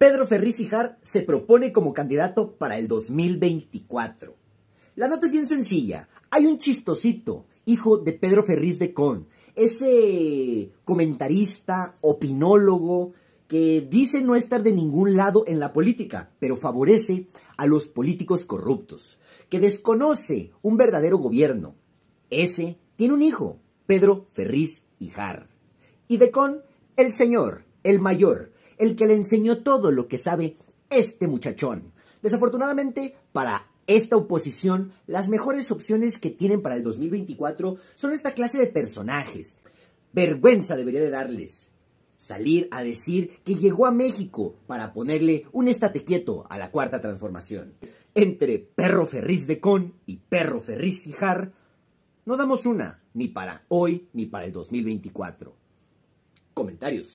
Pedro Ferriz Ijar se propone como candidato para el 2024. La nota es bien sencilla. Hay un chistosito, hijo de Pedro Ferriz de Con, ese comentarista, opinólogo, que dice no estar de ningún lado en la política, pero favorece a los políticos corruptos, que desconoce un verdadero gobierno. Ese tiene un hijo, Pedro Ferriz Ijar, Y de con el señor, el mayor, el que le enseñó todo lo que sabe este muchachón. Desafortunadamente, para esta oposición, las mejores opciones que tienen para el 2024 son esta clase de personajes. Vergüenza debería de darles. Salir a decir que llegó a México para ponerle un estate quieto a la cuarta transformación. Entre perro Ferriz de Con y perro Ferriz Hijar, no damos una, ni para hoy ni para el 2024. Comentarios.